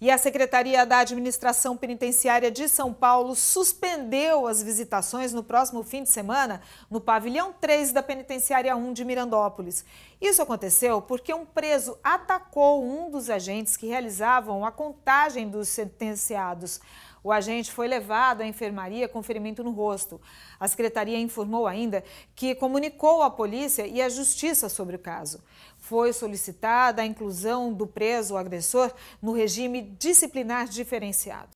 E a Secretaria da Administração Penitenciária de São Paulo suspendeu as visitações no próximo fim de semana no pavilhão 3 da Penitenciária 1 de Mirandópolis. Isso aconteceu porque um preso atacou um dos agentes que realizavam a contagem dos sentenciados. O agente foi levado à enfermaria com ferimento no rosto. A secretaria informou ainda que comunicou à polícia e à justiça sobre o caso. Foi solicitada a inclusão do preso agressor no regime disciplinar diferenciado.